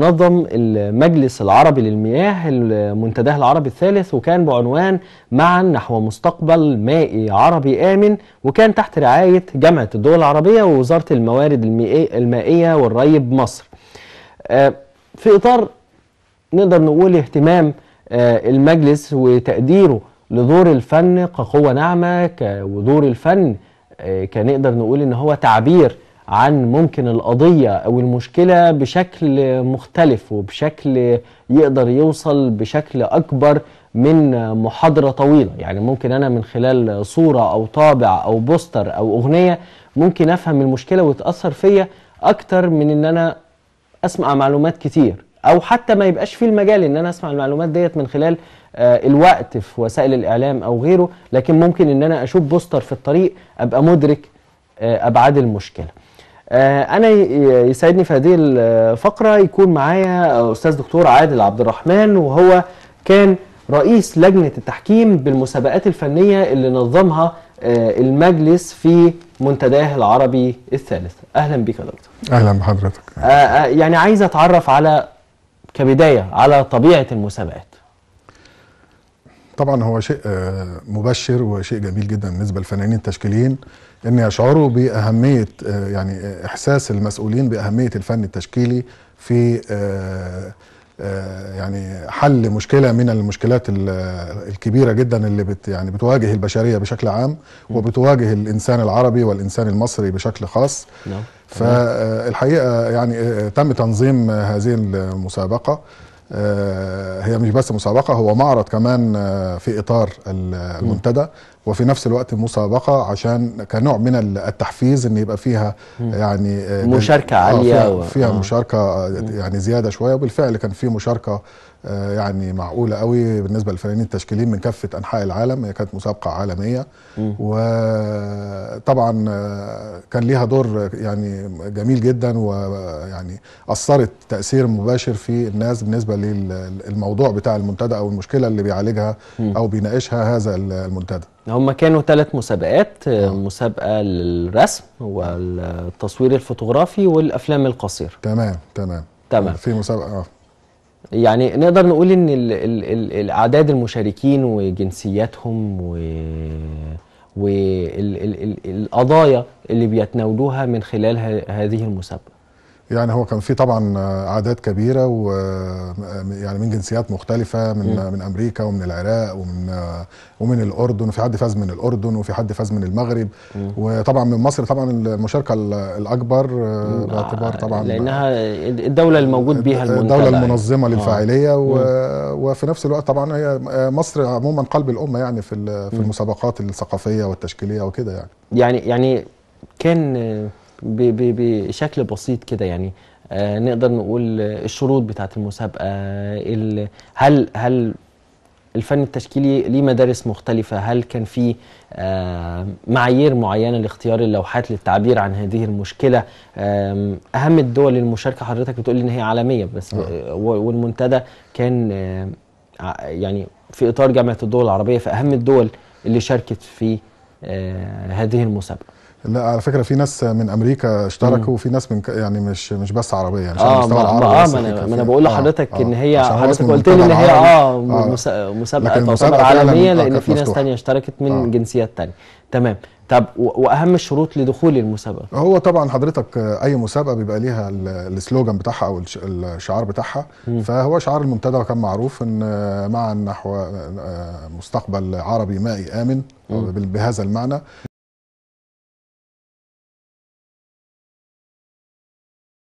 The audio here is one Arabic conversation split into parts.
نظم المجلس العربي للمياه المنتداه العربي الثالث وكان بعنوان معا نحو مستقبل مائي عربي آمن وكان تحت رعاية جامعة الدول العربية ووزارة الموارد المائية والري بمصر آه، في إطار نقدر نقول اهتمام آه، المجلس وتقديره لدور الفن كقوة ناعمة ودور الفن آه، كنقدر نقول إن هو تعبير عن ممكن القضية أو المشكلة بشكل مختلف وبشكل يقدر يوصل بشكل أكبر من محاضرة طويلة يعني ممكن أنا من خلال صورة أو طابع أو بوستر أو أغنية ممكن أفهم المشكلة وتأثر فيا أكتر من إن أنا أسمع معلومات كتير أو حتى ما يبقاش في المجال إن أنا أسمع المعلومات ديت من خلال آه، الوقت في وسائل الإعلام أو غيره لكن ممكن إن أنا أشوف بوستر في الطريق أبقى مدرك آه، أبعاد المشكلة آه، انا يسعدني في هذه الفقره يكون معايا استاذ دكتور عادل عبد الرحمن وهو كان رئيس لجنه التحكيم بالمسابقات الفنيه اللي نظمها آه، المجلس في منتداه العربي الثالث اهلا بك يا دكتور اهلا بحضرتك آه، يعني عايز اتعرف على كبدايه على طبيعه المسابقات طبعا هو شيء آه، مبشر وشيء جميل جدا بالنسبه للفنانين التشكيليين ان يشعروا باهميه آه، يعني آه، احساس المسؤولين باهميه الفن التشكيلي في يعني حل مشكله من المشكلات الكبيره جدا اللي بت يعني بتواجه البشريه بشكل عام وبتواجه الانسان العربي والانسان المصري بشكل خاص نعم. فالحقيقه يعني تم تنظيم هذه المسابقه آه، هي مش بس مسابقه هو معرض كمان آه، في اطار المنتدى وفي نفس الوقت مسابقه عشان كنوع من التحفيز ان يبقى فيها يعني آه، مشاركه آه، عاليه فيها, و... فيها آه. مشاركه آه، يعني زياده شويه وبالفعل كان في مشاركه يعني معقوله قوي بالنسبه للفنانين التشكيلين من كافه انحاء العالم هي كانت مسابقه عالميه م. وطبعا كان ليها دور يعني جميل جدا ويعني اثرت تاثير مباشر في الناس بالنسبه للموضوع بتاع المنتدى او المشكله اللي بيعالجها م. او بيناقشها هذا المنتدى هم كانوا ثلاث مسابقات مسابقه للرسم والتصوير الفوتوغرافي والافلام القصيره تمام تمام تمام في مسابقه اه يعني نقدر نقول ان الاعداد المشاركين وجنسياتهم والقضايا اللي بيتناولوها من خلال هذه المسابقه يعني هو كان في طبعا اعداد كبيره و يعني من جنسيات مختلفه من م. من امريكا ومن العراق ومن ومن الاردن وفي حد فاز من الاردن وفي حد فاز من المغرب م. وطبعا من مصر طبعا المشاركه الاكبر آه، باعتبار آه، طبعا لانها الدوله الموجود آه، بها الدوله المنظمه يعني. للفاعليه و... وفي نفس الوقت طبعا هي مصر عموما قلب الامه يعني في في المسابقات الثقافيه والتشكيليه وكده يعني يعني يعني كان بشكل بسيط كده يعني آه، نقدر نقول الشروط بتاعه المسابقه هل هل الفن التشكيلي ليه مدارس مختلفة هل كان في آه، معايير معينة لاختيار اللوحات للتعبير عن هذه المشكلة أهم الدول المشاركه حضرتك بتقول إن هي عالمية بس آه. والمنتدى كان يعني في إطار جامعة الدول العربية فأهم الدول اللي شاركت في هذه المسابقة لا على فكره في ناس من امريكا اشتركوا وفي ناس من يعني مش مش بس عربيه يعني آه،, اه ما آه ما انا, ما أنا بقول لحضرتك آه, آه. ان هي حضرتك قلت لي ان هي اه, آه مسابقه تعتبر عالميه آه، لان في ناس ثانيه اشتركت من آه جنسيات ثانيه تمام طب واهم الشروط لدخول المسابقه هو طبعا حضرتك اي مسابقه بيبقى ليها السلوجان بتاعها او الشعار بتاعها فهو شعار المنتدى كان معروف ان معا نحو مستقبل عربي مائي امن بهذا المعنى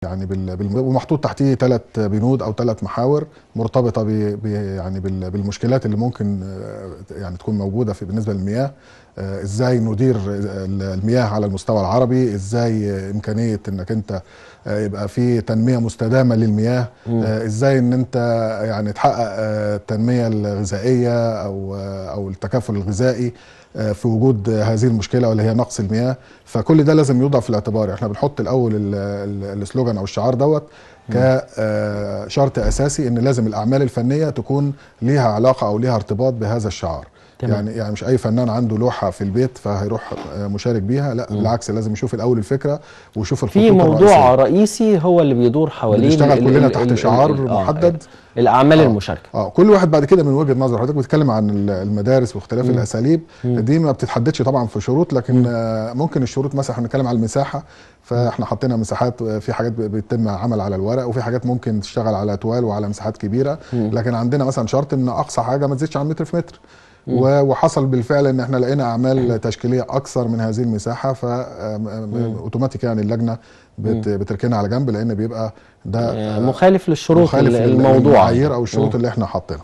يعني بال... ومحطوط تحتيه ثلاث بنود او ثلاث محاور مرتبطه ب... يعني بالمشكلات اللي ممكن آه، يعني تكون موجوده في بالنسبه للمياه آه، ازاي ندير المياه على المستوى العربي ازاي امكانيه انك انت آه، يبقى في تنميه مستدامه للمياه آه، ازاي ان انت يعني تحقق التنميه الغذائيه او او التكافل الغذائي في وجود هذه المشكله واللي هي نقص المياه فكل ده لازم يوضع في الاعتبار احنا بنحط الاول السلوجان او الشعار دوت كشرط اساسي ان لازم الاعمال الفنيه تكون ليها علاقه او ليها ارتباط بهذا الشعار تمام. يعني يعني مش اي فنان عنده لوحه في البيت فهيروح آه، مشارك بيها لا مم. بالعكس لازم يشوف الاول الفكره ويشوف الخطوط في موضوع الرئيسية. رئيسي هو اللي بيدور حواليه بنشتغل كلنا تحت شعار آه، محدد آه، الاعمال آه المشاركه اه كل واحد بعد كده من وجهه نظر حضرتك بتتكلم عن المدارس واختلاف مم. الاساليب مم. دي ما بتتحددش طبعا في شروط لكن مم. ممكن الشروط مثلا احنا بنتكلم على المساحه فاحنا حطينا مساحات في حاجات بيتم عمل على الورق وفي حاجات ممكن تشتغل على توال وعلى مساحات كبيره مم. لكن عندنا مثلا شرط ان اقصى حاجه ما تزيدش عن متر في متر وحصل بالفعل ان احنا لقينا اعمال تشكيليه اكثر من هذه المساحه ف اوتوماتيك يعني اللجنه بتركنها على جنب لان بيبقى ده آه، مخالف للشروط مخالف الموضوع او الشروط اللي احنا حاطينها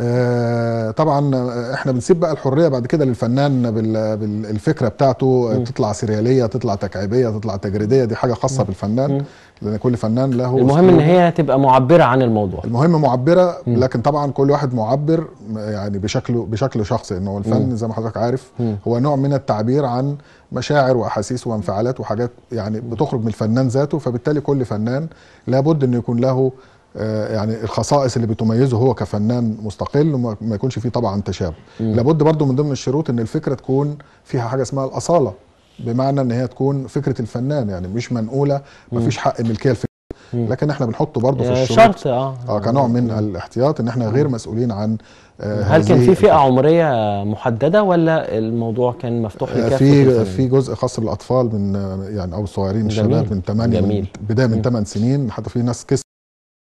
آه، طبعا احنا بنسيب بقى الحريه بعد كده للفنان بالفكره بتاعته م. تطلع سرياليه تطلع تكعيبيه تطلع تجريديه دي حاجه خاصه م. بالفنان لان كل فنان له المهم ان هي تبقى معبره عن الموضوع المهم معبره م. لكن طبعا كل واحد معبر يعني بشكله بشكل شخصي انه الفن زي ما حضرتك عارف هو نوع من التعبير عن مشاعر واحاسيس وانفعالات وحاجات يعني بتخرج من الفنان ذاته فبالتالي كل فنان لابد انه يكون له آه، يعني الخصائص اللي بتميزه هو كفنان مستقل وما يكونش فيه طبعا تشابه لابد برضو من ضمن الشروط ان الفكره تكون فيها حاجه اسمها الاصاله بمعنى ان هي تكون فكره الفنان يعني مش منقوله ما فيش حق ملكيه الفكره لكن احنا بنحطه برضه في آه، الشروط شرط اه, آه كنوع من الاحتياط ان احنا غير مسؤولين عن آه هل كان في فئه عمريه محدده ولا الموضوع كان مفتوح آه، لكافه في في جزء خاص بالاطفال من يعني او الصغيرين الشباب من 8 جميل. من بدايه من 8 سنين حتى في ناس كسر